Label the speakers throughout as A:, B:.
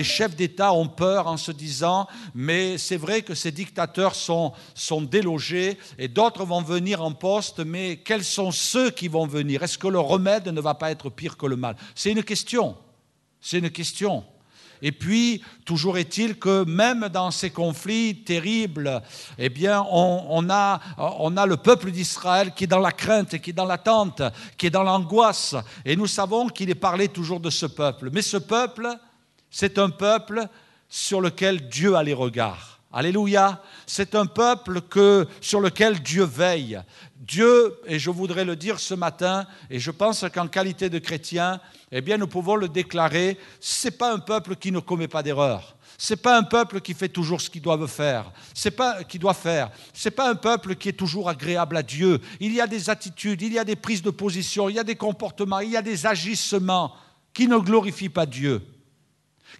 A: Les chefs d'État ont peur en se disant, mais c'est vrai que ces dictateurs sont, sont délogés et d'autres vont venir en poste, mais quels sont ceux qui vont venir Est-ce que le remède ne va pas être pire que le mal C'est une question. C'est une question. Et puis, toujours est-il que même dans ces conflits terribles, eh bien, on, a, on a, le peuple d'Israël qui est dans la crainte, qui est dans l'attente, qui est dans l'angoisse. Et nous savons qu'il est parlé toujours de ce peuple. Mais ce peuple, c'est un peuple sur lequel Dieu a les regards. Alléluia. C'est un peuple sur lequel Dieu veille. Dieu, et je voudrais le dire ce matin, et je pense qu'en qualité de chrétien, eh bien, nous pouvons le déclarer, ce n'est pas un peuple qui ne commet pas d'erreurs. Ce n'est pas un peuple qui fait toujours ce qu'il doit faire, c'est pas qui doit faire. C'est pas un peuple qui est toujours agréable à Dieu. Il y a des attitudes, il y a des prises de position, il y a des comportements, il y a des agissements qui ne glorifient pas Dieu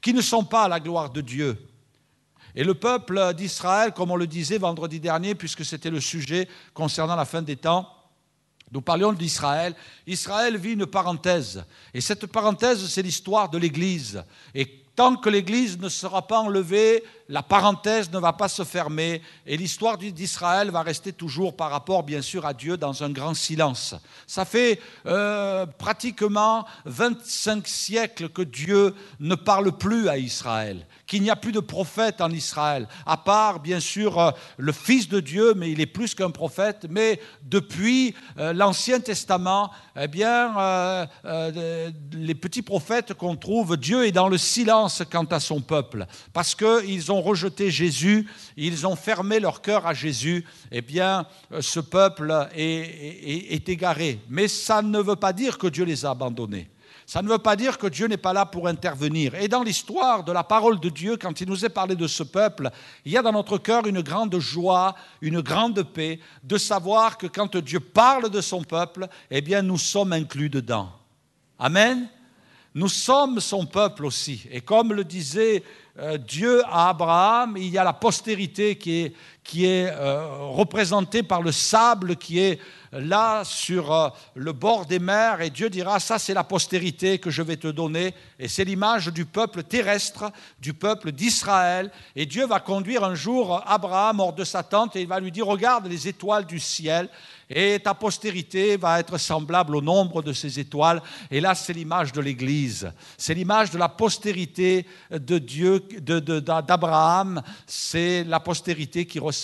A: qui ne sont pas à la gloire de Dieu. Et le peuple d'Israël, comme on le disait vendredi dernier, puisque c'était le sujet concernant la fin des temps, nous parlions d'Israël. Israël vit une parenthèse. Et cette parenthèse, c'est l'histoire de l'Église. Et tant que l'Église ne sera pas enlevée, la parenthèse ne va pas se fermer et l'histoire d'Israël va rester toujours par rapport, bien sûr, à Dieu dans un grand silence. Ça fait euh, pratiquement 25 siècles que Dieu ne parle plus à Israël, qu'il n'y a plus de prophète en Israël, à part, bien sûr, euh, le Fils de Dieu, mais il est plus qu'un prophète. Mais depuis euh, l'Ancien Testament, eh bien, les petits prophètes qu'on trouve, Dieu est dans le silence quant à son peuple, parce qu'ils ont rejeté Jésus, ils ont fermé leur cœur à Jésus, eh bien, euh, ce peuple est, est égaré. Mais ça ne veut pas dire que Dieu les a abandonnés. Ça ne veut pas dire que Dieu n'est pas là pour intervenir. Et dans l'histoire de la parole de Dieu, quand il nous est parlé de ce peuple, il y a dans notre cœur une grande joie, une grande paix de savoir que quand Dieu parle de son peuple, eh bien nous sommes inclus dedans. Amen. Nous sommes son peuple aussi. Et comme le disait euh, Dieu à Abraham, il y a la postérité qui est, qui est euh, représenté par le sable qui est là sur euh, le bord des mers, et Dieu dira, ça c'est la postérité que je vais te donner, et c'est l'image du peuple terrestre, du peuple d'Israël, et Dieu va conduire un jour euh, Abraham hors de sa tente, et il va lui dire, regarde les étoiles du ciel, et ta postérité va être semblable au nombre de ces étoiles, et là c'est l'image de l'Église, c'est l'image de la postérité de Dieu, d'Abraham, de, d'Abraham c'est la postérité qui ressemble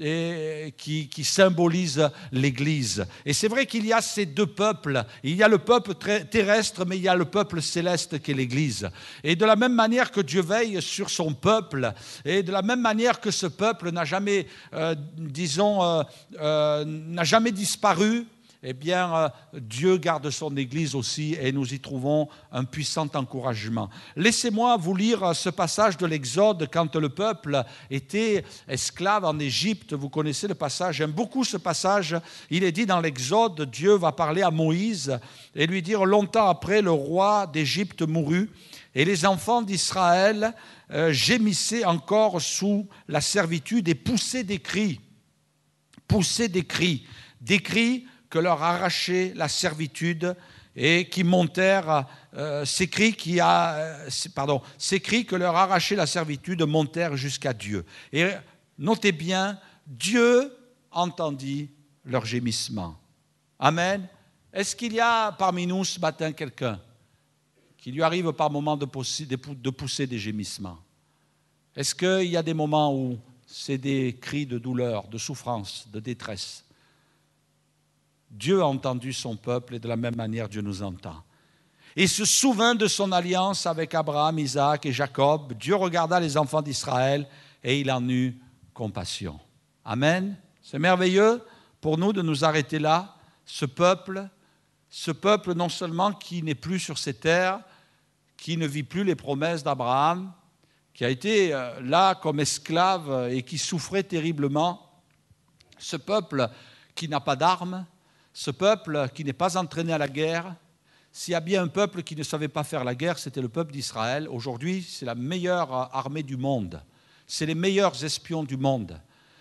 A: et qui, symbolise l'Église. Et c'est vrai qu'il y a ces deux peuples. Il y a le peuple terrestre, mais il y a le peuple céleste qui est l'Église. Et de la même manière que Dieu veille sur son peuple, et de la même manière que ce peuple n'a jamais, euh, disons, euh, euh, n'a jamais disparu, eh bien, euh, Dieu garde son Église aussi et nous y trouvons un puissant encouragement. Laissez-moi vous lire euh, ce passage de l'Exode quand le peuple était esclave en Égypte. Vous connaissez le passage, j'aime beaucoup ce passage. Il est dit dans l'Exode, Dieu va parler à Moïse et lui dire, longtemps après, le roi d'Égypte mourut et les enfants d'Israël euh, gémissaient encore sous la servitude et poussaient des cris. Poussaient des cris. Des cris que leur arrachait la servitude et qui montèrent, euh, ces, cris qui a, euh, pardon, ces que leur arrachait la servitude montèrent jusqu'à Dieu. Et notez bien, Dieu entendit leurs gémissements. Amen. Est-ce qu'il y a parmi nous ce matin quelqu'un qui lui arrive par moment de pousser des gémissements Est-ce qu'il y a des moments où c'est des cris de douleur, de souffrance, de détresse Dieu a entendu son peuple et de la même manière Dieu nous entend. Et se souvint de son alliance avec Abraham, Isaac et Jacob. Dieu regarda les enfants d'Israël et il en eut compassion. Amen. C'est merveilleux pour nous de nous arrêter là. Ce peuple, ce peuple non seulement qui n'est plus sur ces terres, qui ne vit plus les promesses d'Abraham, qui a été euh, là comme esclave et qui souffrait terriblement, ce peuple qui n'a pas d'armes, ce peuple qui n'est pas entraîné à la guerre, s'il y a bien un peuple qui ne savait pas faire la guerre, c'était le peuple d'Israël. Aujourd'hui, c'est la meilleure armée du monde. C'est les meilleurs espions du monde.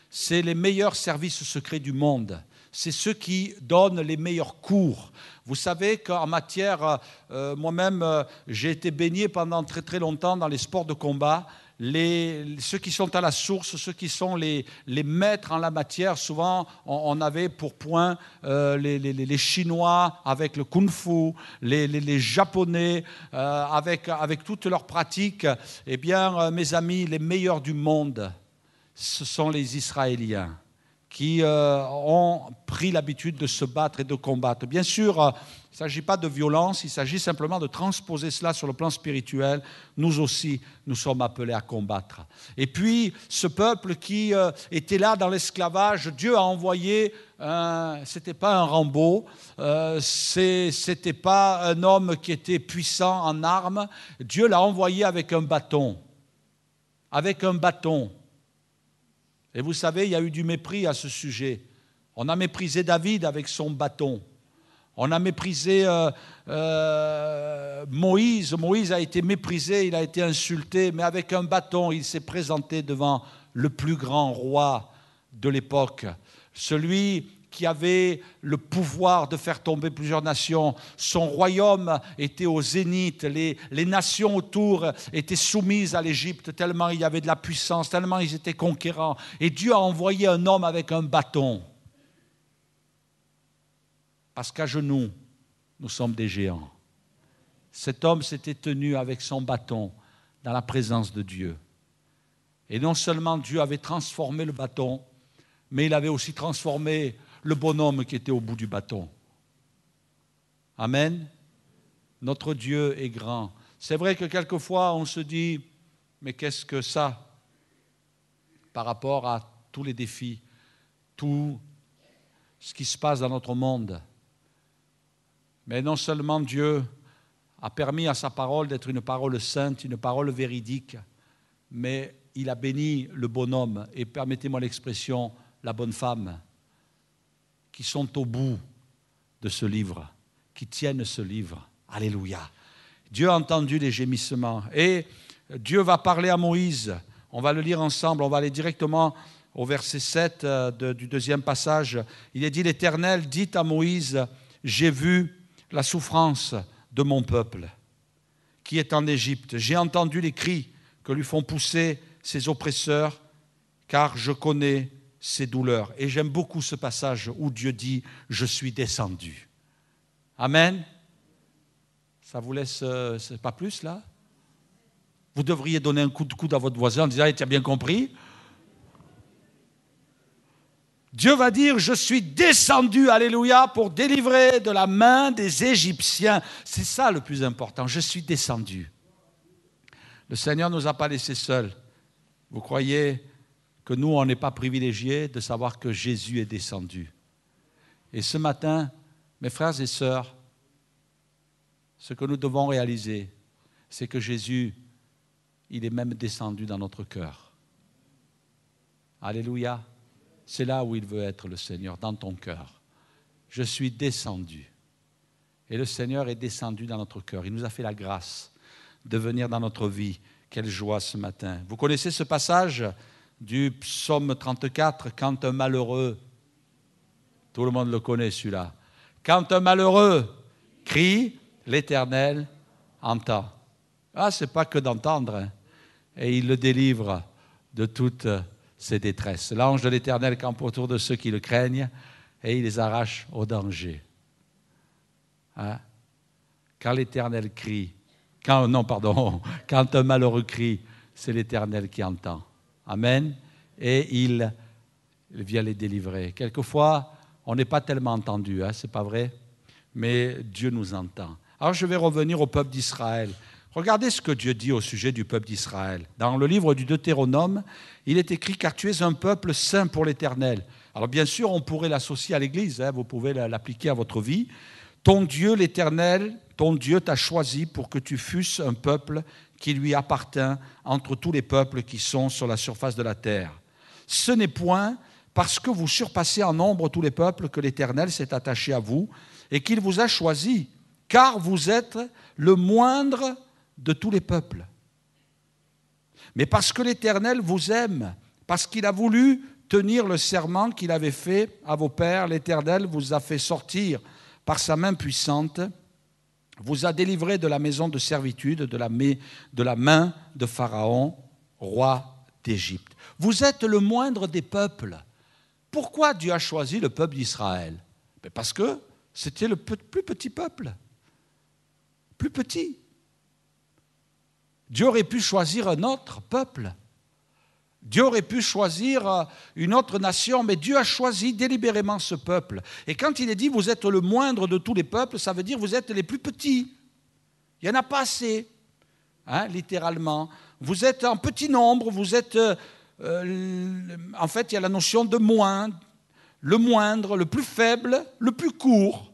A: C'est les meilleurs services secrets du monde c'est ceux qui donnent les meilleurs cours. Vous savez qu'en matière, euh, moi-même, euh, j'ai été baigné pendant très très longtemps dans les sports de combat les, ceux qui sont à la source, ceux qui sont les, les maîtres en la matière. Souvent, on, avait pour point euh, les, les, Chinois avec le kung-fu, les, Japonais euh, avec, avec toutes leurs pratiques. Eh bien, euh, mes amis, les meilleurs du monde, ce sont les Israéliens qui euh, ont pris l'habitude de se battre et de combattre. Bien sûr, euh, il ne s'agit pas de violence, il s'agit simplement de transposer cela sur le plan spirituel. Nous aussi, nous sommes appelés à combattre. Et puis, ce peuple qui euh, était là dans l'esclavage, Dieu a envoyé, ce n'était pas un Rambo, ce n'était pas un homme qui était puissant en armes, Dieu l'a envoyé avec un bâton. Avec un bâton. Et vous savez, il y a eu du mépris à ce sujet. On a méprisé David avec son bâton. On a méprisé euh, euh, Moïse. Moïse a été méprisé, il a été insulté, mais avec un bâton, il s'est présenté devant le plus grand roi de l'époque, celui qui avait le pouvoir de faire tomber plusieurs nations. Son royaume était au zénith. Les, nations autour étaient soumises à l'Égypte, tellement il y avait de la puissance, tellement ils étaient conquérants. Et Dieu a envoyé un homme avec un bâton. Parce qu'à genoux, nous sommes des géants. Cet homme s'était tenu avec son bâton dans la présence de Dieu. Et non seulement Dieu avait transformé le bâton, mais il avait aussi transformé le bonhomme qui était au bout du bâton. Amen. Notre Dieu est grand. C'est vrai que quelquefois on se dit, mais qu'est-ce que ça par rapport à tous les défis, tout ce qui se passe dans notre monde. Mais non seulement Dieu a permis à sa parole d'être une parole sainte, une parole véridique, mais il a béni le bonhomme et permettez-moi l'expression, la bonne femme sont au bout de ce livre, qui tiennent ce livre. Alléluia. Dieu a entendu les gémissements et Dieu va parler à Moïse. On va le lire ensemble, on va aller directement au verset 7 euh, du deuxième passage. Il est dit, l'Éternel dit à Moïse, j'ai vu la souffrance de mon peuple qui est en Égypte. J'ai entendu les cris que lui font pousser ses oppresseurs, car je connais ses douleurs. Et j'aime beaucoup ce passage où Dieu dit, je suis descendu. Amen. Ça vous laisse euh, C'est pas plus là Vous devriez donner un coup de coude à votre voisin en disant, eh, tu as bien compris Dieu va dire, je suis descendu, alléluia, pour délivrer de la main des Égyptiens. C'est ça le plus important, je suis descendu. Le Seigneur ne nous a pas laissés seuls. Vous croyez nous, on n'est pas privilégiés de savoir que Jésus est descendu. Et ce matin, mes frères et sœurs, ce que nous devons réaliser, c'est que Jésus, il est même descendu dans notre cœur. Alléluia. C'est là où il veut être le Seigneur, dans ton cœur. Je suis descendu. Et le Seigneur est descendu dans notre cœur. Il nous a fait la grâce de venir dans notre vie. Quelle joie ce matin. Vous connaissez ce passage du psaume 34, quand un malheureux, tout le monde le connaît celui-là, quand un malheureux crie, l'Éternel entend. Ah, c'est pas que d'entendre, hein. et il le délivre de toutes ses détresses. L'ange de l'Éternel campe autour de ceux qui le craignent et il les arrache au danger. Hein. Quand l'Éternel crie, quand, non, pardon, quand un malheureux crie, c'est l'Éternel qui entend. Amen. Et il, vient les délivrer. Quelquefois, on n'est pas tellement entendu, hein, c'est pas vrai Mais Dieu nous entend. Alors je vais revenir au peuple d'Israël. Regardez ce que Dieu dit au sujet du peuple d'Israël. Dans le livre du Deutéronome, il est écrit Car tu es un peuple saint pour l'Éternel. Alors bien sûr, on pourrait l'associer à l'Église, hein, vous pouvez l'appliquer à votre vie. Ton Dieu, l'Éternel, ton Dieu t'a choisi pour que tu fusses un peuple qui lui appartient entre tous les peuples qui sont sur la surface de la terre. Ce n'est point parce que vous surpassez en nombre tous les peuples que l'Éternel s'est attaché à vous et qu'il vous a choisi, car vous êtes le moindre de tous les peuples. Mais parce que l'Éternel vous aime, parce qu'il a voulu tenir le serment qu'il avait fait à vos pères, l'Éternel vous a fait sortir par sa main puissante vous a délivré de la maison de servitude, de la, de la main de Pharaon, roi d'Égypte. Vous êtes le moindre des peuples. Pourquoi Dieu a choisi le peuple d'Israël ben Parce que c'était le plus petit peuple. Plus petit. Dieu aurait pu choisir un autre peuple. Dieu aurait pu choisir euh, une autre nation, mais Dieu a choisi délibérément ce peuple. Et quand il est dit, vous êtes le moindre de tous les peuples, ça veut dire, vous êtes les plus petits. Il n'y en a pas assez, hein, littéralement. Vous êtes en petit nombre, vous êtes... Euh, euh, en fait, il y a la notion de moins, le moindre, le plus faible, le plus court,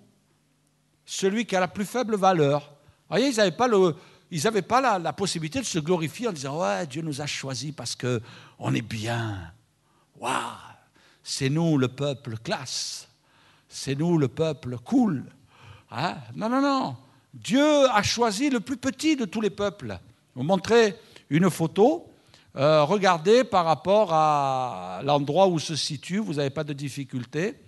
A: celui qui a la plus faible valeur. Vous voyez, ils n'avaient pas le, ils n'avaient pas la, possibilité de se glorifier en disant Ouais, Dieu nous a choisis parce qu'on est bien. Waouh C'est nous le peuple classe. C'est nous le peuple cool. Hein non, non, non. Dieu a choisi le plus petit de tous les peuples. Vous montrez une photo. Euh, regardez par rapport à l'endroit où se situe, vous n'avez pas de difficulté.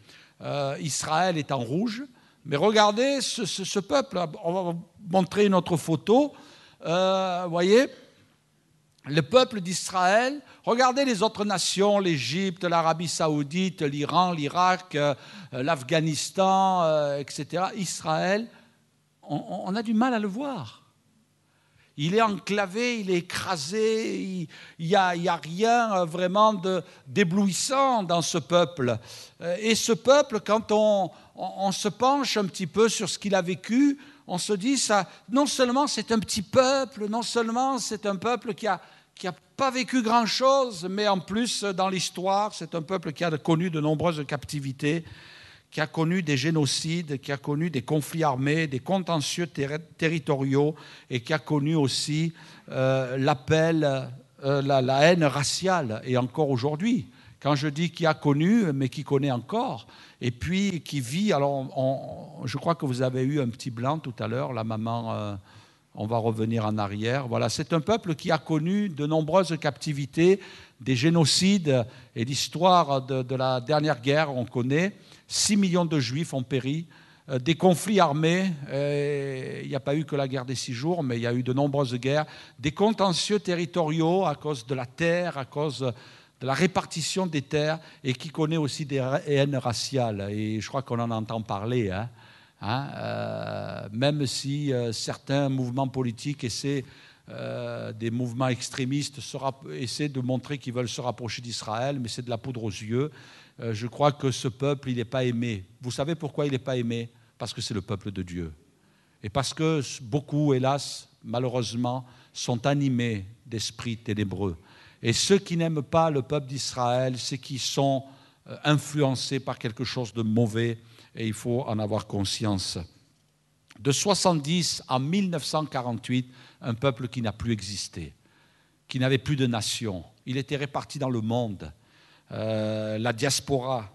A: Euh, Israël est en rouge. Mais regardez ce, peuple. On va montrer une autre photo. Euh, vous voyez, le peuple d'Israël, regardez les autres nations, l'Égypte, l'Arabie saoudite, l'Iran, l'Irak, euh, euh, l'Afghanistan, etc. Israël, on, a du mal à le voir. Il est enclavé, il est écrasé, il n'y a, rien vraiment d'éblouissant dans ce peuple. Et ce peuple, quand on se penche un petit peu sur ce qu'il a vécu, on se dit, ça, non seulement c'est un petit peuple, non seulement c'est un peuple qui n'a pas vécu grand-chose, mais en plus, dans l'histoire, c'est un peuple qui a connu de nombreuses captivités, qui a connu des génocides, qui a connu des conflits armés, des contentieux territoriaux, et qui a connu aussi euh, l'appel, euh, la, haine raciale, et encore aujourd'hui. Quand je dis qui a connu, mais qui connaît encore, et puis qui vit, alors je crois que vous avez eu un petit blanc tout à l'heure, la maman, euh, on va revenir en arrière. Voilà, c'est un peuple qui a connu de nombreuses captivités, des génocides, et l'histoire de, la dernière guerre, on connaît. 6 millions de juifs ont péri euh, des conflits armés, il n'y a pas eu que la guerre des six jours, mais il y a eu de nombreuses guerres, des contentieux territoriaux à cause de la terre, à cause de la répartition des terres et qui connaît aussi des haines raciales. Et je crois qu'on en entend parler, hein, hein, euh, même si euh, certains mouvements politiques et euh, des mouvements extrémistes essaient de montrer qu'ils veulent se rapprocher d'Israël, mais c'est de la poudre aux yeux. je crois que ce peuple, il n'est pas aimé. Vous savez pourquoi il n'est pas aimé Parce que c'est le peuple de Dieu. Et parce que beaucoup, hélas, malheureusement, sont animés d'esprits ténébreux. Et ceux qui n'aiment pas le peuple d'Israël, c'est qu'ils sont euh, influencés par quelque chose de mauvais et il faut en avoir conscience. De 70 à 1948, un peuple qui n'a plus existé, qui n'avait plus de nation. Il était réparti dans le monde. Euh, la diaspora,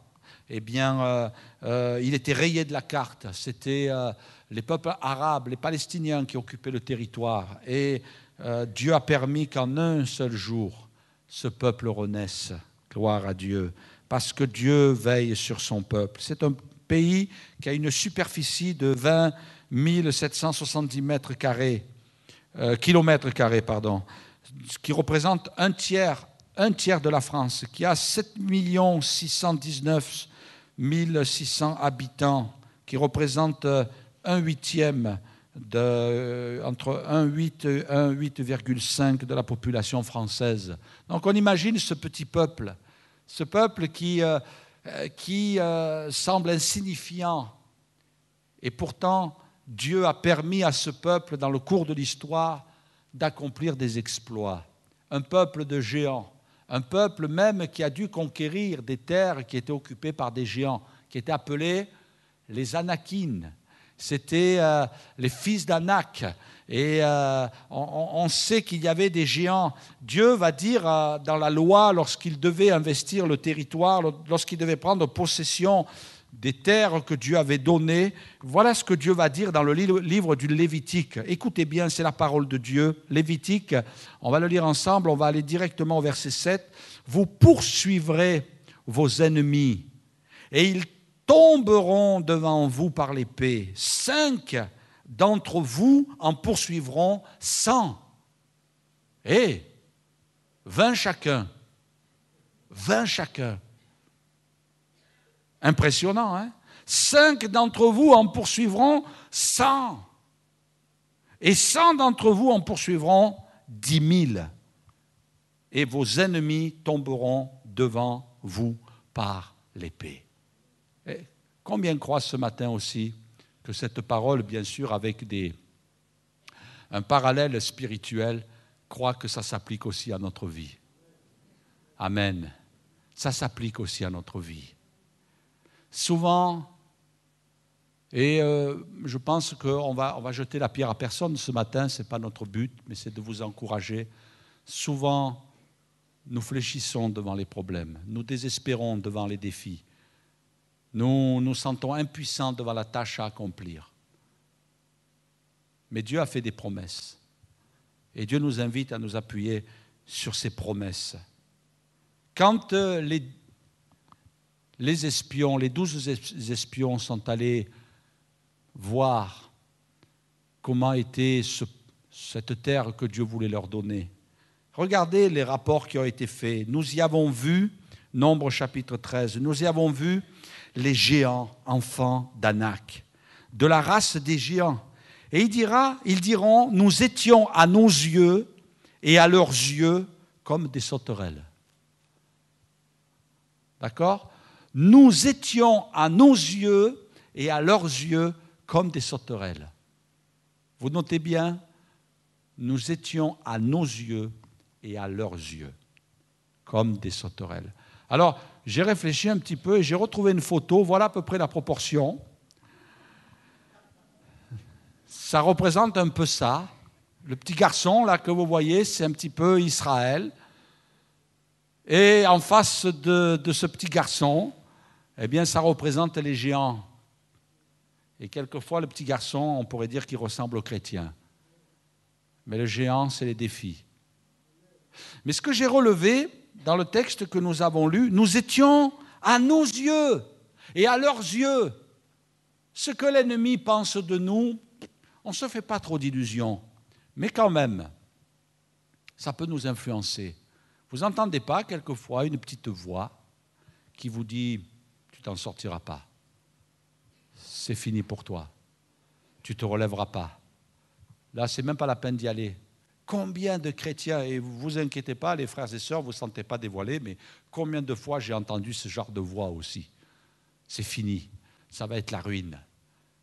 A: eh bien, euh, il était rayé de la carte. C'était les peuples arabes, les Palestiniens qui occupaient le territoire. Et Dieu a permis qu'en un seul jour, ce peuple renaisse. Gloire à Dieu. Parce que Dieu veille sur son peuple. C'est un pays qui a une superficie de 20 770 mètres euh, carrés, pardon, qui représente un tiers, un tiers de la France, qui a 7 619 600 habitants, qui représente euh, un huitième de, euh, entre 1,8 et 1,8,5 de la population française. Donc on imagine ce petit peuple, ce peuple qui, euh, euh, semble insignifiant. Et pourtant, Dieu a permis à ce peuple, dans le cours de l'histoire, d'accomplir des exploits. Un peuple de géants, un peuple même qui a dû conquérir des terres qui étaient occupées par des géants, qui étaient appelés les Anakines c'était euh, les fils d'Anak. Et euh, on, sait qu'il y avait des géants. Dieu va dire euh, dans la loi, lorsqu'il devait investir le territoire, lorsqu'il devait prendre possession des terres que Dieu avait données, voilà ce que Dieu va dire dans le livre du Lévitique. Écoutez bien, c'est la parole de Dieu. Lévitique, on va le lire ensemble, on va aller directement au verset 7. Vous poursuivrez vos ennemis et ils tomberont devant vous par l'épée. Cinq d'entre vous en poursuivront cent. Et eh, vingt chacun. Vingt chacun. Impressionnant, hein Cinq d'entre vous en poursuivront cent. Et cent d'entre vous en poursuivront dix mille. Et vos ennemis tomberont devant vous par l'épée. Combien croient ce matin aussi que cette parole, bien sûr, avec des, un parallèle spirituel, croient que ça s'applique aussi à notre vie Amen. Ça s'applique aussi à notre vie. Souvent, et euh, je pense qu'on on va jeter la pierre à personne ce matin, ce n'est pas notre but, mais c'est de vous encourager. Souvent, nous fléchissons devant les problèmes, nous désespérons devant les défis, nous nous sentons impuissants devant la tâche à accomplir. Mais Dieu a fait des promesses. Et Dieu nous invite à nous appuyer sur ces promesses. Quand euh, les, les espions, les douze espions sont allés voir comment était cette terre que Dieu voulait leur donner, regardez les rapports qui ont été faits. Nous y avons vu, Nombre chapitre 13, nous y avons vu les géants enfants d'Anak, de la race des géants. Et il dira, ils diront, nous étions à nos yeux et à leurs yeux comme des sauterelles. D'accord Nous étions à nos yeux et à leurs yeux comme des sauterelles. Vous notez bien, nous étions à nos yeux et à leurs yeux comme des sauterelles. Alors, j'ai réfléchi un petit peu et j'ai retrouvé une photo. Voilà à peu près la proportion. Ça représente un peu ça. Le petit garçon, là, que vous voyez, c'est un petit peu Israël. Et en face de, ce petit garçon, eh bien, ça représente les géants. Et quelquefois, le petit garçon, on pourrait dire qu'il ressemble aux chrétiens. Mais le géant, c'est les défis. Mais ce que j'ai relevé, dans le texte que nous avons lu, nous étions à nos yeux et à leurs yeux. Ce que l'ennemi pense de nous, on ne se fait pas trop d'illusions, mais quand même, ça peut nous influencer. Vous n'entendez pas quelquefois une petite voix qui vous dit, tu t'en sortiras pas, c'est fini pour toi, tu te relèveras pas. Là, n'est même pas la peine d'y aller. Combien de chrétiens, et vous vous inquiétez pas, les frères et sœurs, vous ne sentez pas dévoilés, mais combien de fois j'ai entendu ce genre de voix aussi C'est fini, ça va être la ruine.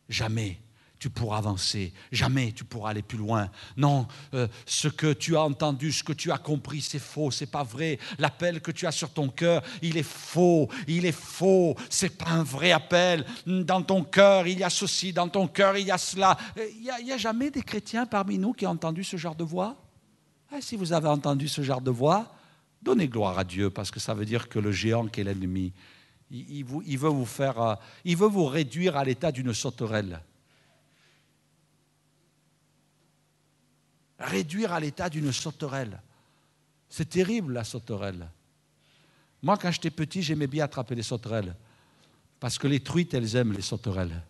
A: Jamais tu pourras avancer, jamais tu pourras aller plus loin. Non, euh, ce que tu as entendu, ce que tu as compris, c'est faux, c'est pas vrai. L'appel que tu as sur ton cœur, il est faux, il est faux, c'est pas un vrai appel. Dans ton cœur, il y a ceci, dans ton cœur, il y a cela. Euh, il n'y a, jamais des chrétiens parmi nous qui ont entendu ce genre de voix eh, Si vous avez entendu ce genre de voix, donnez gloire à Dieu, parce que ça veut dire que le géant qui est l'ennemi, il, veut vous faire, euh, il veut vous réduire à l'état d'une sauterelle. réduire à l'état d'une sauterelle. C'est terrible la sauterelle. Moi, quand j'étais petit, j'aimais bien attraper les sauterelles. Parce que les truites, elles aiment les sauterelles.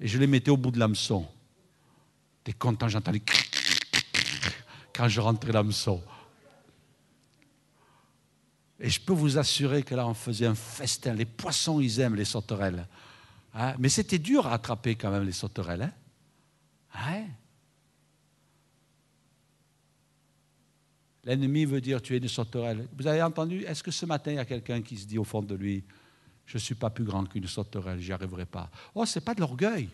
A: Et je les mettais au bout de l'hameçon. T'es content, j'entendais quand je rentrais l'hameçon. Et je peux vous assurer que là, on faisait un festin. Les poissons, ils aiment les sauterelles. Hein? Mais c'était dur à attraper quand même les sauterelles. Hein hein L'ennemi veut dire tu es une sauterelle. Vous avez entendu Est-ce que ce matin, il y a quelqu'un qui se dit au fond de lui, je ne suis pas plus grand qu'une sauterelle, j'y arriverai pas Oh, ce n'est pas de l'orgueil.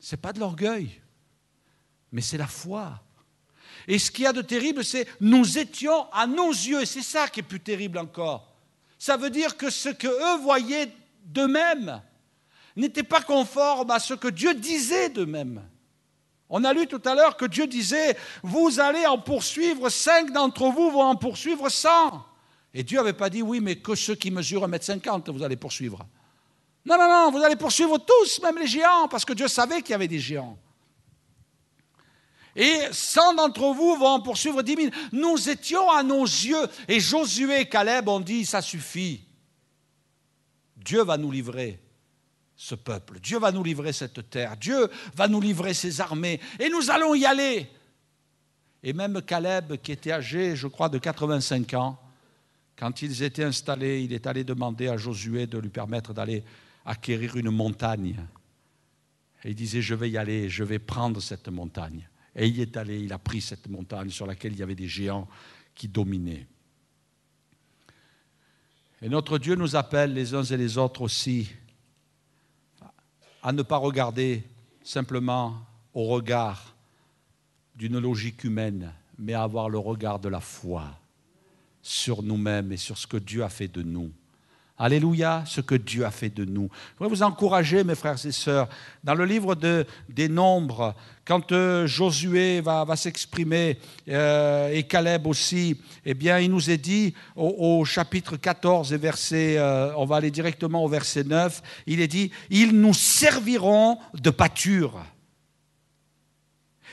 A: Ce n'est pas de l'orgueil, mais c'est la foi. Et ce qu'il y a de terrible, c'est nous étions à nos yeux. Et C'est ça qui est plus terrible encore. Ça veut dire que ce que eux voyaient d'eux-mêmes n'était pas conforme à ce que Dieu disait d'eux-mêmes. On a lu tout à l'heure que Dieu disait, vous allez en poursuivre, cinq d'entre vous vont en poursuivre cent. Et Dieu n'avait pas dit, oui, mais que ceux qui mesurent 1m50, vous allez poursuivre. Non, non, non, vous allez poursuivre tous, même les géants, parce que Dieu savait qu'il y avait des géants. Et 100 d'entre vous vont en poursuivre dix 000. Nous étions à nos yeux, et Josué et Caleb ont dit, ça suffit. Dieu va nous livrer ce peuple. Dieu va nous livrer cette terre, Dieu va nous livrer ses armées, et nous allons y aller. Et même Caleb, qui était âgé, je crois, de 85 ans, quand ils étaient installés, il est allé demander à Josué de lui permettre d'aller acquérir une montagne. Et il disait, je vais y aller, je vais prendre cette montagne. Et il est allé, il a pris cette montagne sur laquelle il y avait des géants qui dominaient. Et notre Dieu nous appelle les uns et les autres aussi à ne pas regarder simplement au regard d'une logique humaine, mais à avoir le regard de la foi sur nous-mêmes et sur ce que Dieu a fait de nous. Alléluia, ce que Dieu a fait de nous. Je voudrais vous encourager, mes frères et sœurs, dans le livre de, des Nombres, quand euh, Josué va, s'exprimer, euh, et Caleb aussi, eh bien, il nous est dit au, chapitre 14 et verset, euh, on va aller directement au verset 9, il est dit, ils nous serviront de pâture.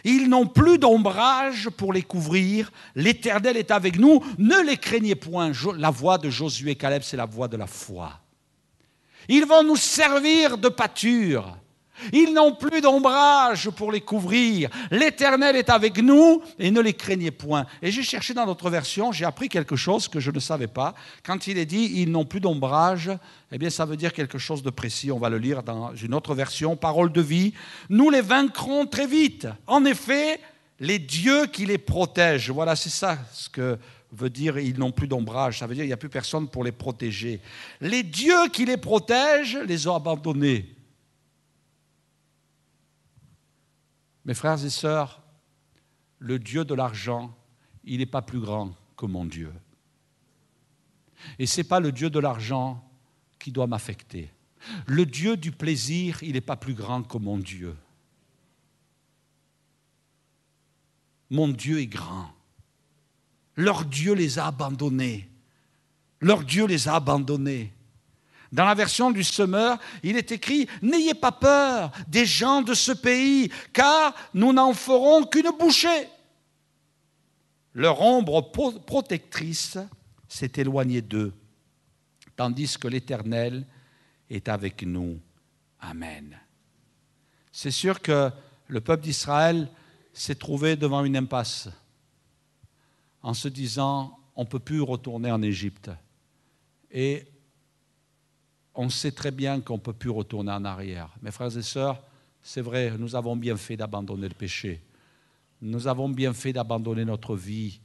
A: Ils n'ont plus d'ombrage pour les couvrir. L'Éternel est avec nous. Ne les craignez point. La voix de Josué et Caleb, c'est la voix de la foi. Ils vont nous servir de pâture. Ils n'ont plus d'ombrage pour les couvrir. L'Éternel est avec nous et ne les craignez point. Et j'ai cherché dans notre version, j'ai appris quelque chose que je ne savais pas. Quand il est dit ils n'ont plus d'ombrage, eh bien ça veut dire quelque chose de précis. On va le lire dans une autre version, parole de vie. Nous les vaincrons très vite. En effet, les dieux qui les protègent. Voilà, c'est ça ce que veut dire ils n'ont plus d'ombrage, ça veut dire il n'y a plus personne pour les protéger. Les dieux qui les protègent les ont abandonnés. Mes frères et sœurs, le Dieu de l'argent, il n'est pas plus grand que mon Dieu. Et ce n'est pas le Dieu de l'argent qui doit m'affecter. Le Dieu du plaisir, il n'est pas plus grand que mon Dieu. Mon Dieu est grand. Leur Dieu les a abandonnés. Leur Dieu les a abandonnés. Dans la version du semeur, il est écrit N'ayez pas peur des gens de ce pays, car nous n'en ferons qu'une bouchée. Leur ombre protectrice s'est éloignée d'eux, tandis que l'Éternel est avec nous. Amen. C'est sûr que le peuple d'Israël s'est trouvé devant une impasse en se disant on ne peut plus retourner en Égypte. Et on sait très bien qu'on ne peut plus retourner en arrière. Mes frères et sœurs, c'est vrai, nous avons bien fait d'abandonner le péché. Nous avons bien fait d'abandonner notre vie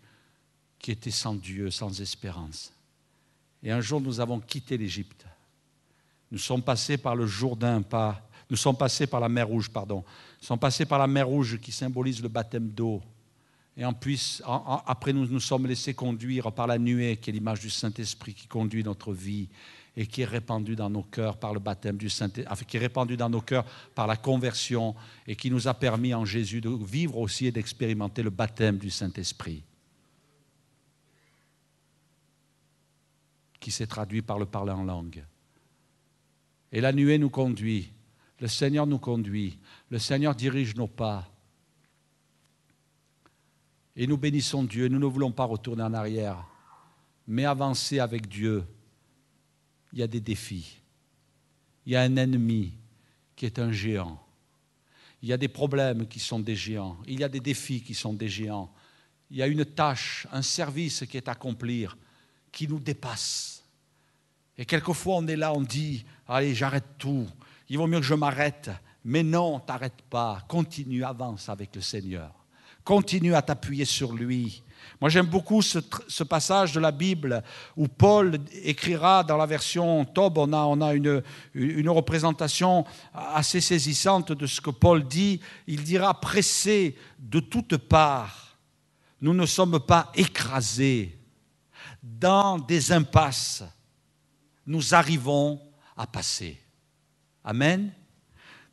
A: qui était sans Dieu, sans espérance. Et un jour, nous avons quitté l'Égypte. Nous sommes passés par le Jourdain, pas, nous sommes passés par la mer Rouge, pardon. Nous sommes passés par la mer Rouge qui symbolise le baptême d'eau. Et en après, nous nous sommes laissés conduire par la nuée, qui est l'image du Saint-Esprit qui conduit notre vie et qui est répandu dans nos cœurs par le baptême du saint qui est répandu dans nos cœurs par la conversion et qui nous a permis en Jésus de vivre aussi et d'expérimenter le baptême du Saint-Esprit. qui s'est traduit par le parler en langue. Et la nuée nous conduit, le Seigneur nous conduit, le Seigneur dirige nos pas. Et nous bénissons Dieu, nous ne voulons pas retourner en arrière, mais avancer avec Dieu il y a des défis. Il y a un ennemi qui est un géant. Il y a des problèmes qui sont des géants. Il y a des défis qui sont des géants. Il y a une tâche, un service qui est à accomplir, qui nous dépasse. Et quelquefois, on est là, on dit Allez, j'arrête tout. Il vaut mieux que je m'arrête. Mais non, t'arrête pas. Continue, avance avec le Seigneur. Continue à t'appuyer sur lui. Moi, j'aime beaucoup ce, passage de la Bible où Paul écrira dans la version Tob, on a, une, représentation assez saisissante de ce que Paul dit. Il dira Pressés de toutes parts, nous ne sommes pas écrasés dans des impasses, nous arrivons à passer. Amen.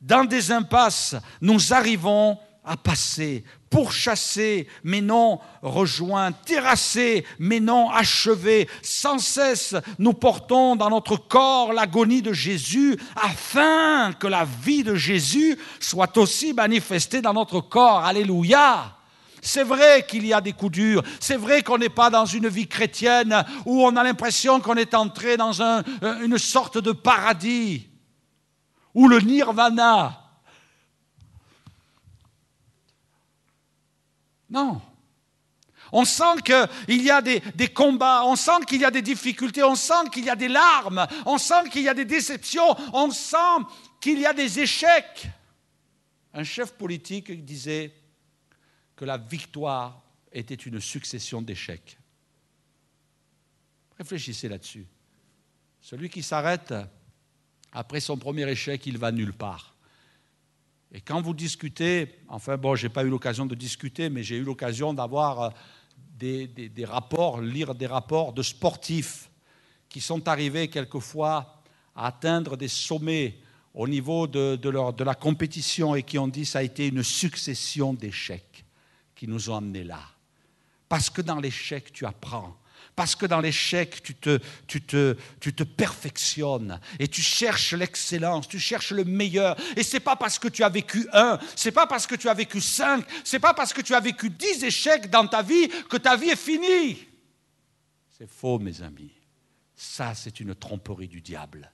A: Dans des impasses, nous arrivons à passer, pourchassé, mais non rejoint, terrassé, mais non achevé. Sans cesse, nous portons dans notre corps l'agonie de Jésus, afin que la vie de Jésus soit aussi manifestée dans notre corps. Alléluia. C'est vrai qu'il y a des coups durs, c'est vrai qu'on n'est pas dans une vie chrétienne où on a l'impression qu'on est entré dans euh, une sorte de paradis, où le nirvana. Non. On sent qu'il y a des, des, combats, on sent qu'il y a des difficultés, on sent qu'il y a des larmes, on sent qu'il y a des déceptions, on sent qu'il y a des échecs. Un chef politique disait que la victoire était une succession d'échecs. Réfléchissez là-dessus. Celui qui s'arrête après son premier échec, il va nulle part. Et quand vous discutez, enfin bon, je n'ai pas eu l'occasion de discuter, mais j'ai eu l'occasion d'avoir euh, des, rapports, lire des rapports de sportifs qui sont arrivés quelquefois à atteindre des sommets au niveau de, de la compétition et qui ont dit ça a été une succession d'échecs qui nous ont amenés là. Parce que dans l'échec, tu apprends parce que dans l'échec, tu te, perfectionnes et tu cherches l'excellence, tu cherches le meilleur. Et ce n'est pas parce que tu as vécu un, ce n'est pas parce que tu as vécu cinq, ce n'est pas parce que tu as vécu dix échecs dans ta vie que ta vie est finie. C'est faux, mes amis. Ça, c'est une tromperie du diable.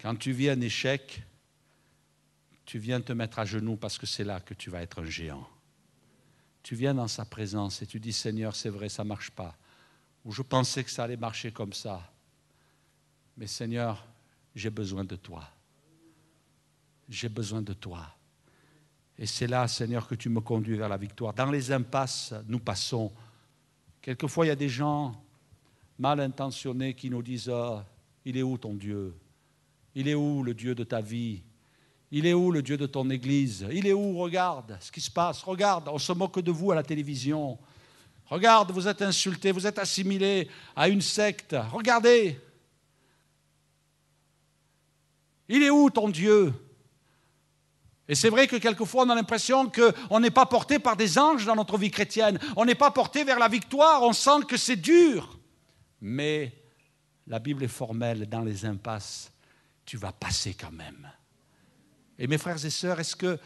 A: Quand tu vis un échec, tu viens te mettre à genoux parce que c'est là que tu vas être un géant tu viens dans sa présence et tu dis Seigneur, c'est vrai, ça ne marche pas. Ou je pensais que ça allait marcher comme ça. Mais Seigneur, j'ai besoin de toi. J'ai besoin de toi. Et c'est là, Seigneur, que tu me conduis vers la victoire. Dans les impasses, nous passons. Quelquefois, il y a des gens mal intentionnés qui nous disent ah, Il est où ton Dieu Il est où le Dieu de ta vie il est où le Dieu de ton Église Il est où Regarde ce qui se passe. Regarde, on se moque de vous à la télévision. Regarde, vous êtes insultés, vous êtes assimilés à une secte. Regardez. Il est où ton Dieu et c'est vrai que quelquefois on a l'impression qu'on n'est pas porté par des anges dans notre vie chrétienne, on n'est pas porté vers la victoire, on sent que c'est dur. Mais la Bible est formelle dans les impasses, tu vas passer quand même. Et mes frères et sœurs, est-ce qu'il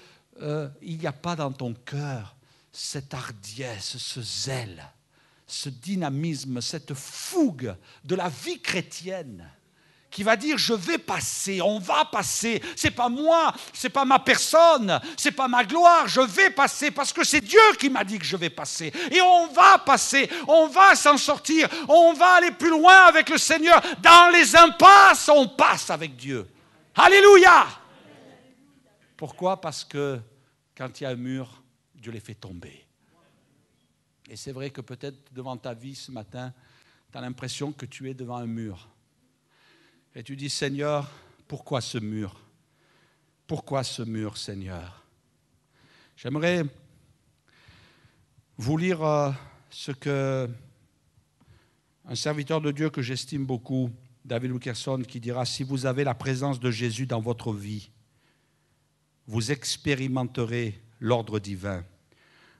A: euh, n'y a pas dans ton cœur cette hardiesse, ce zèle, ce dynamisme, cette fougue de la vie chrétienne qui va dire je vais passer, on va passer. C'est pas moi, c'est pas ma personne, c'est pas ma gloire, je vais passer parce que c'est Dieu qui m'a dit que je vais passer. Et on va passer, on va s'en sortir, on va aller plus loin avec le Seigneur. Dans les impasses, on passe avec Dieu. Alléluia. Pourquoi Parce que quand il y a un mur, Dieu les fait tomber. Et c'est vrai que peut-être devant ta vie ce matin, tu as l'impression que tu es devant un mur. Et tu dis, Seigneur, pourquoi ce mur Pourquoi ce mur, Seigneur J'aimerais vous lire euh, ce que un serviteur de Dieu que j'estime beaucoup, David Lukerson, qui dira, si vous avez la présence de Jésus dans votre vie, vous expérimenterez l'ordre divin.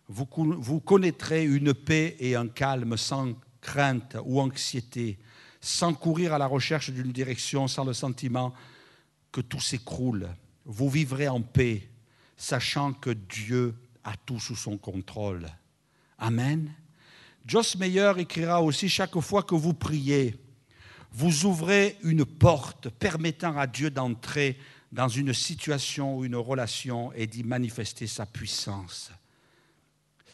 A: Vous, vous, connaîtrez une paix et un calme sans crainte ou anxiété, sans courir à la recherche d'une direction, sans le sentiment que tout s'écroule. Vous vivrez en paix, sachant que Dieu a tout sous son contrôle. Amen. Joss Meyer écrira aussi chaque fois que vous priez, vous ouvrez une porte permettant à Dieu d'entrer dans une situation ou une relation et d'y manifester sa puissance.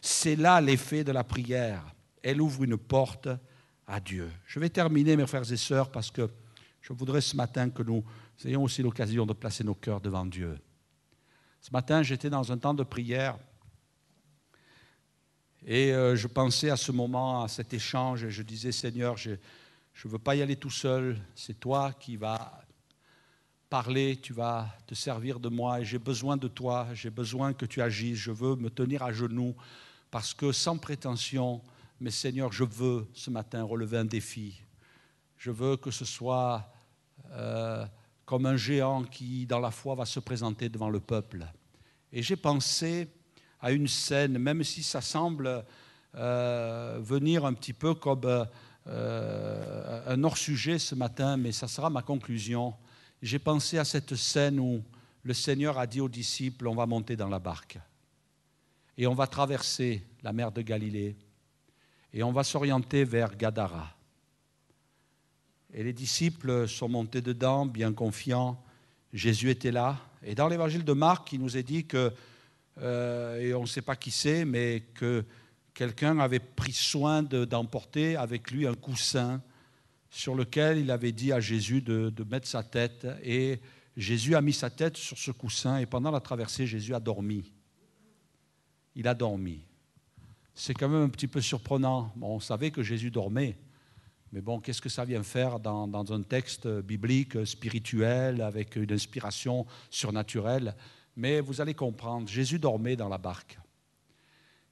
A: C'est là l'effet de la prière. Elle ouvre une porte à Dieu. Je vais terminer, mes frères et sœurs, parce que je voudrais ce matin que nous ayons aussi l'occasion de placer nos cœurs devant Dieu. Ce matin, j'étais dans un temps de prière et euh, je pensais à ce moment, à cet échange, et je disais, Seigneur, je ne veux pas y aller tout seul, c'est toi qui vas parler, tu vas te servir de moi et j'ai besoin de toi, j'ai besoin que tu agisses, je veux me tenir à genoux parce que sans prétention, mais Seigneur, je veux ce matin relever un défi. Je veux que ce soit euh, comme un géant qui, dans la foi, va se présenter devant le peuple. Et j'ai pensé à une scène, même si ça semble euh, venir un petit peu comme euh, un hors-sujet ce matin, mais ça sera ma conclusion j'ai pensé à cette scène où le Seigneur a dit aux disciples, on va monter dans la barque et on va traverser la mer de Galilée et on va s'orienter vers Gadara. Et les disciples sont montés dedans, bien confiants. Jésus était là. Et dans l'évangile de Marc, il nous est dit que, euh, et on ne sait pas qui c'est, mais que quelqu'un avait pris soin d'emporter avec lui un coussin sur lequel il avait dit à Jésus de, mettre sa tête. Et Jésus a mis sa tête sur ce coussin et pendant la traversée, Jésus a dormi. Il a dormi. C'est quand même un petit peu surprenant. on savait que Jésus dormait, mais bon, qu'est-ce que ça vient faire dans un texte biblique, spirituel, avec une inspiration surnaturelle Mais vous allez comprendre, Jésus dormait dans la barque.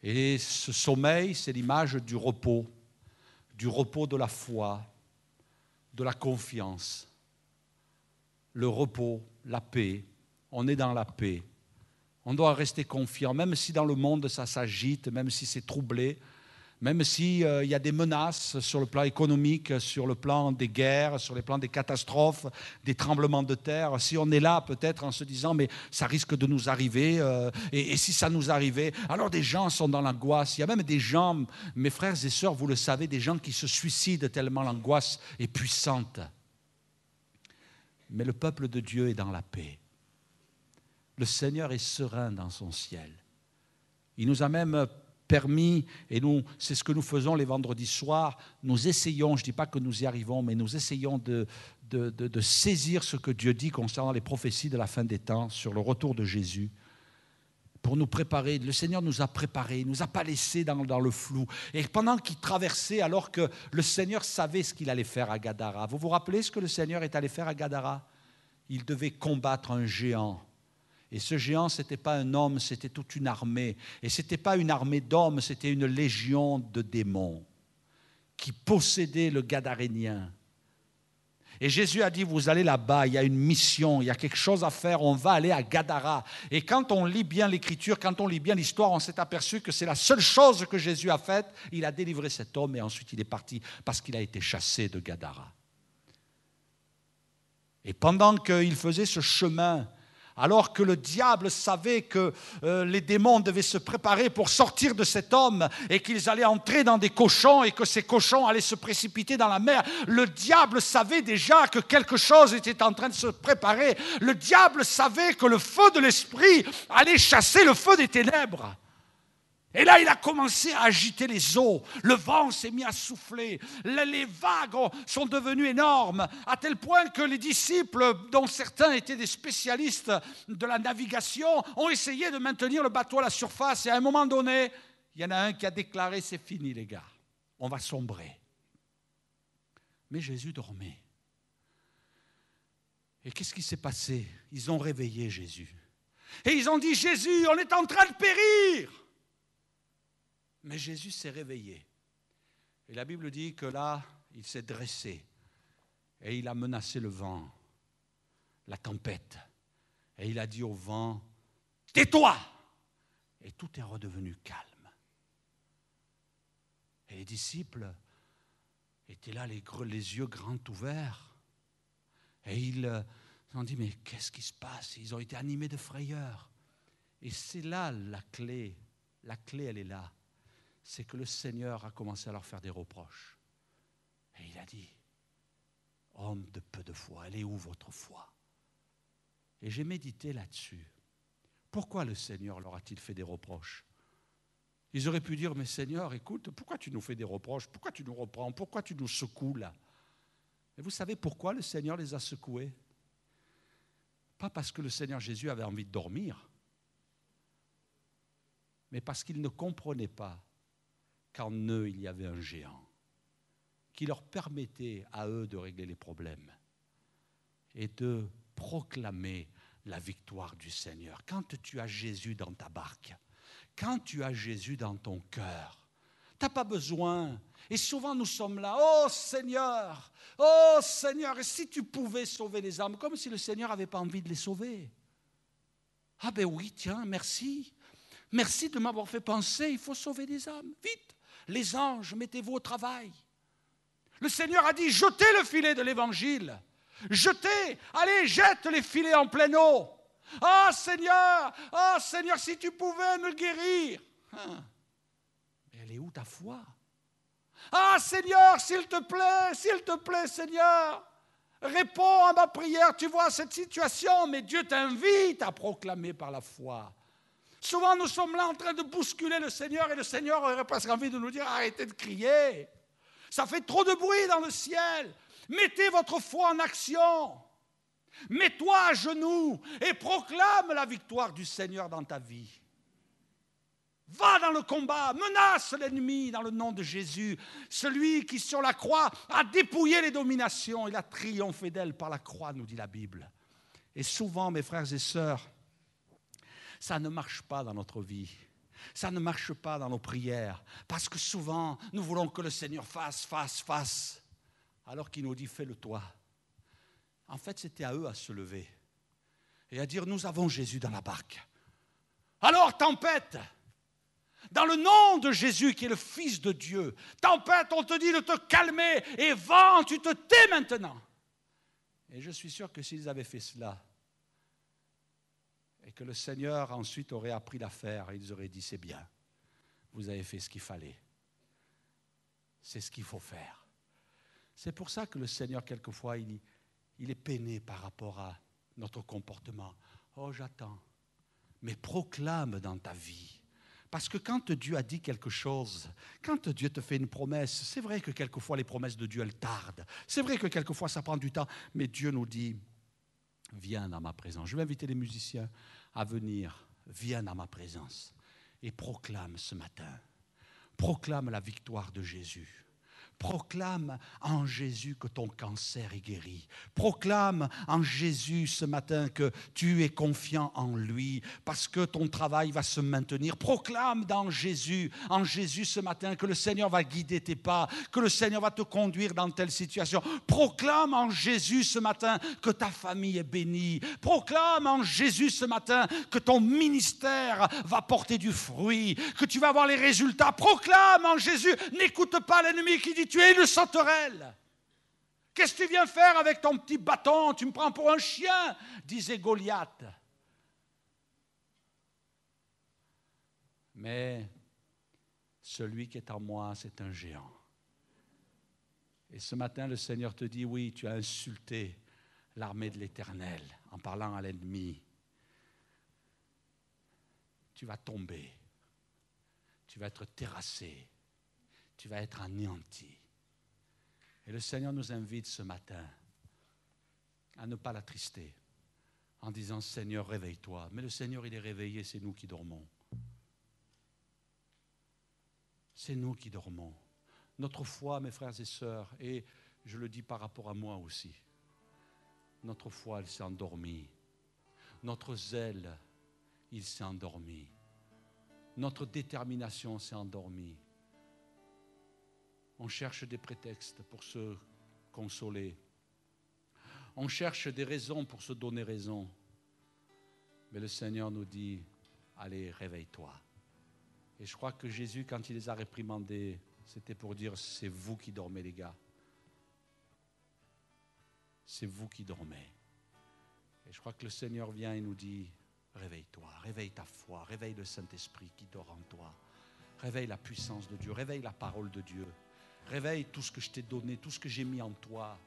A: Et ce sommeil, c'est l'image du repos, du repos de la foi, de la confiance, le repos, la paix. On est dans la paix. On doit rester confiant, même si dans le monde ça s'agite, même si c'est troublé, même s'il euh, y a des menaces sur le plan économique, sur le plan des guerres, sur les plans des catastrophes, des tremblements de terre, si on est là peut-être en se disant mais ça risque de nous arriver, euh, et, et, si ça nous arrivait, alors des gens sont dans l'angoisse. Il y a même des gens, mes frères et sœurs, vous le savez, des gens qui se suicident tellement l'angoisse est puissante. Mais le peuple de Dieu est dans la paix. Le Seigneur est serein dans son ciel. Il nous a même permis, et nous, c'est ce que nous faisons les vendredis soirs, nous essayons, je ne dis pas que nous y arrivons, mais nous essayons de, saisir ce que Dieu dit concernant les prophéties de la fin des temps, sur le retour de Jésus, pour nous préparer. Le Seigneur nous a préparés, il ne nous a pas laissés dans, dans le flou. Et pendant qu'il traversait, alors que le Seigneur savait ce qu'il allait faire à Gadara, vous vous rappelez ce que le Seigneur est allé faire à Gadara Il devait combattre un géant et ce géant, ce n'était pas un homme, c'était toute une armée. Et ce n'était pas une armée d'hommes, c'était une légion de démons qui possédait le Gadarénien. Et Jésus a dit, vous allez là-bas, il y a une mission, il y a quelque chose à faire, on va aller à Gadara. Et quand on lit bien l'écriture, quand on lit bien l'histoire, on s'est aperçu que c'est la seule chose que Jésus a faite. Il a délivré cet homme et ensuite il est parti parce qu'il a été chassé de Gadara. Et pendant qu'il faisait ce chemin, alors que le diable savait que euh, les démons devaient se préparer pour sortir de cet homme et qu'ils allaient entrer dans des cochons et que ces cochons allaient se précipiter dans la mer, le diable savait déjà que quelque chose était en train de se préparer. Le diable savait que le feu de l'esprit allait chasser le feu des ténèbres. Et là, il a commencé à agiter les eaux. Le vent s'est mis à souffler. Les vagues sont devenues énormes, à tel point que les disciples, dont certains étaient des spécialistes de la navigation, ont essayé de maintenir le bateau à la surface. Et à un moment donné, il y en a un qui a déclaré, c'est fini les gars, on va sombrer. Mais Jésus dormait. Et qu'est-ce qui s'est passé Ils ont réveillé Jésus. Et ils ont dit, Jésus, on est en train de périr. Mais Jésus s'est réveillé. Et la Bible dit que là, il s'est dressé et il a menacé le vent, la tempête. Et il a dit au vent, tais-toi Et tout est redevenu calme. Et les disciples étaient là, les, yeux grands ouverts. Et ils euh, ont dit, mais qu'est-ce qui se passe Ils ont été animés de frayeur. Et c'est là la clé. La clé, elle est là c'est que le Seigneur a commencé à leur faire des reproches. Et il a dit, homme de peu de foi, allez est où votre foi Et j'ai médité là-dessus. Pourquoi le Seigneur leur a-t-il fait des reproches Ils auraient pu dire, mais Seigneur, écoute, pourquoi tu nous fais des reproches Pourquoi tu nous reprends Pourquoi tu nous secoues là Et vous savez pourquoi le Seigneur les a secoués Pas parce que le Seigneur Jésus avait envie de dormir, mais parce qu'il ne comprenait pas qu'en eux, il y avait un géant qui leur permettait à eux de régler les problèmes et de proclamer la victoire du Seigneur. Quand tu as Jésus dans ta barque, quand tu as Jésus dans ton cœur, tu n'as pas besoin. Et souvent nous sommes là, oh Seigneur, oh Seigneur, et si tu pouvais sauver les âmes, comme si le Seigneur n'avait pas envie de les sauver. Ah ben oui, tiens, merci. Merci de m'avoir fait penser, il faut sauver des âmes, vite les anges, mettez-vous au travail. Le Seigneur a dit, jetez le filet de l'Évangile. Jetez, allez, jettez les filets en pleine eau. Ah Seigneur, ah Seigneur, si tu pouvais me guérir. Hein. Mais elle est où ta foi Ah Seigneur, s'il te plaît, s'il te plaît Seigneur, réponds à ma prière. Tu vois cette situation, mais Dieu t'invite à proclamer par la foi. Souvent, nous sommes là en train de bousculer le Seigneur et le Seigneur aurait presque envie de nous dire arrêtez de crier. Ça fait trop de bruit dans le ciel. Mettez votre foi en action. Mets-toi à genoux et proclame la victoire du Seigneur dans ta vie. Va dans le combat, menace l'ennemi dans le nom de Jésus, celui qui sur la croix a dépouillé les dominations, il a triomphé d'elles par la croix, nous dit la Bible. Et souvent, mes frères et sœurs, ça ne marche pas dans notre vie. Ça ne marche pas dans nos prières. Parce que souvent, nous voulons que le Seigneur fasse, fasse, fasse. Alors qu'il nous dit, fais-le toi. En fait, c'était à eux à se lever et à dire, nous avons Jésus dans la barque. Alors, tempête, dans le nom de Jésus qui est le Fils de Dieu, tempête, on te dit de te calmer et vent, tu te tais maintenant. Et je suis sûr que s'ils avaient fait cela, et que le Seigneur ensuite aurait appris l'affaire et ils auraient dit c'est bien, vous avez fait ce qu'il fallait. C'est ce qu'il faut faire. C'est pour ça que le Seigneur, quelquefois, il, il est peiné par rapport à notre comportement. Oh, j'attends. Mais proclame dans ta vie. Parce que quand Dieu a dit quelque chose, quand Dieu te fait une promesse, c'est vrai que quelquefois les promesses de Dieu, elles tardent. C'est vrai que quelquefois ça prend du temps. Mais Dieu nous dit, viens dans ma présence. Je vais inviter les musiciens à venir, viens dans ma présence et proclame ce matin, proclame la victoire de Jésus. Proclame en Jésus que ton cancer est guéri. Proclame en Jésus ce matin que tu es confiant en lui parce que ton travail va se maintenir. Proclame dans Jésus, en Jésus ce matin que le Seigneur va guider tes pas, que le Seigneur va te conduire dans telle situation. Proclame en Jésus ce matin que ta famille est bénie. Proclame en Jésus ce matin que ton ministère va porter du fruit, que tu vas avoir les résultats. Proclame en Jésus. N'écoute pas l'ennemi qui dit tu es une sauterelle. Qu'est-ce que tu viens faire avec ton petit bâton Tu me prends pour un chien, disait Goliath. Mais celui qui est en moi, c'est un géant. Et ce matin, le Seigneur te dit, oui, tu as insulté l'armée de l'Éternel en parlant à l'ennemi. Tu vas tomber, tu vas être terrassé, tu vas être anéanti. Et le Seigneur nous invite ce matin à ne pas l'attrister en disant Seigneur, réveille-toi. Mais le Seigneur, il est réveillé, c'est nous qui dormons. C'est nous qui dormons. Notre foi, mes frères et sœurs, et je le dis par rapport à moi aussi, notre foi, elle s'est endormie. Notre zèle, il s'est endormi. Notre détermination s'est endormie. On cherche des prétextes pour se consoler. On cherche des raisons pour se donner raison. Mais le Seigneur nous dit, allez, réveille-toi. Et je crois que Jésus, quand il les a réprimandés, c'était pour dire, c'est vous qui dormez, les gars. C'est vous qui dormez. Et je crois que le Seigneur vient et nous dit, réveille-toi, réveille ta foi, réveille le Saint-Esprit qui dort en toi, réveille la puissance de Dieu, réveille la parole de Dieu réveille tout ce que je t'ai donné, tout ce que j'ai mis en toi.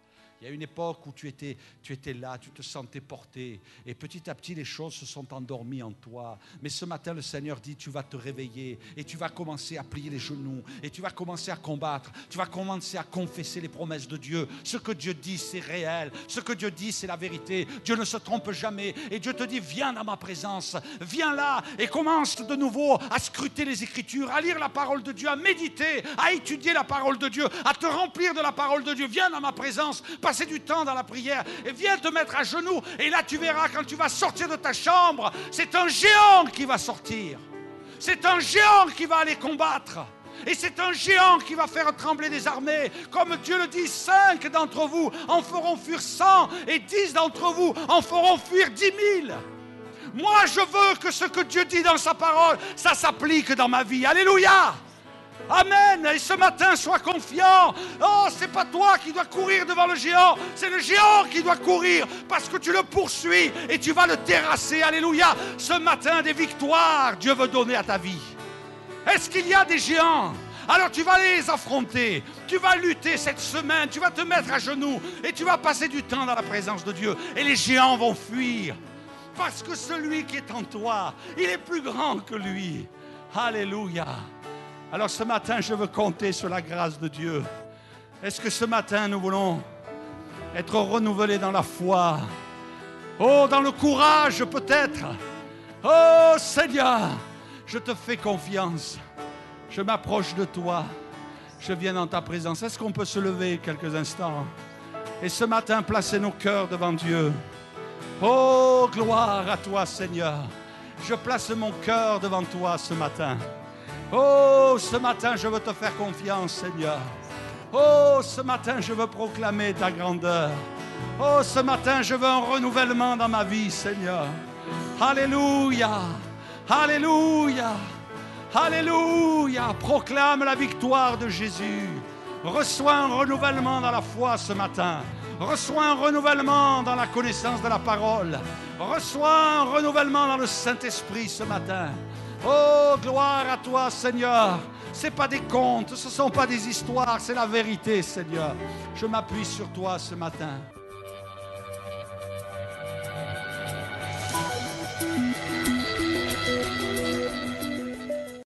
A: Il y a une époque où tu étais, tu étais là, tu te sentais porté. Et petit à petit, les choses se sont endormies en toi. Mais ce matin, le Seigneur dit, tu vas te réveiller et tu vas commencer à plier les genoux et tu vas commencer à combattre. Tu vas commencer à confesser les promesses de Dieu. Ce que Dieu dit, c'est réel. Ce que Dieu dit, c'est la vérité. Dieu ne se trompe jamais. Et Dieu te dit, viens dans ma présence. Viens là et commence de nouveau à scruter les Écritures, à lire la parole de Dieu, à méditer, à étudier la parole de Dieu, à te remplir de la parole de Dieu. Viens dans ma présence. Passez du temps dans la prière et viens te mettre à genoux. Et là, tu verras quand tu vas sortir de ta chambre, c'est un géant qui va sortir. C'est un géant qui va aller combattre. Et c'est un géant qui va faire trembler des armées. Comme Dieu le dit, cinq d'entre vous en feront fuir cent et dix d'entre vous en feront fuir dix mille. Moi, je veux que ce que Dieu dit dans sa parole, ça s'applique dans ma vie. Alléluia. Amen. Et ce matin, sois confiant. Oh, c'est pas toi qui dois courir devant le géant, c'est le géant qui doit courir parce que tu le poursuis et tu vas le terrasser. Alléluia. Ce matin, des victoires Dieu veut donner à ta vie. Est-ce qu'il y a des géants alors tu vas les affronter, tu vas lutter cette semaine, tu vas te mettre à genoux et tu vas passer du temps dans la présence de Dieu. Et les géants vont fuir parce que celui qui est en toi, il est plus grand que lui. Alléluia. Alors ce matin, je veux compter sur la grâce de Dieu. Est-ce que ce matin, nous voulons être renouvelés dans la foi Oh, dans le courage peut-être Oh Seigneur, je te fais confiance. Je m'approche de toi. Je viens dans ta présence. Est-ce qu'on peut se lever quelques instants et ce matin placer nos cœurs devant Dieu Oh, gloire à toi Seigneur. Je place mon cœur devant toi ce matin. Oh, ce matin, je veux te faire confiance, Seigneur. Oh, ce matin, je veux proclamer ta grandeur. Oh, ce matin, je veux un renouvellement dans ma vie, Seigneur. Alléluia. Alléluia. Alléluia. Proclame la victoire de Jésus. Reçois un renouvellement dans la foi ce matin. Reçois un renouvellement dans la connaissance de la parole. Reçois un renouvellement dans le Saint-Esprit ce matin. Oh, gloire à toi, Seigneur. Ce pas des contes, ce ne sont pas des histoires, c'est la vérité, Seigneur. Je m'appuie sur toi ce matin.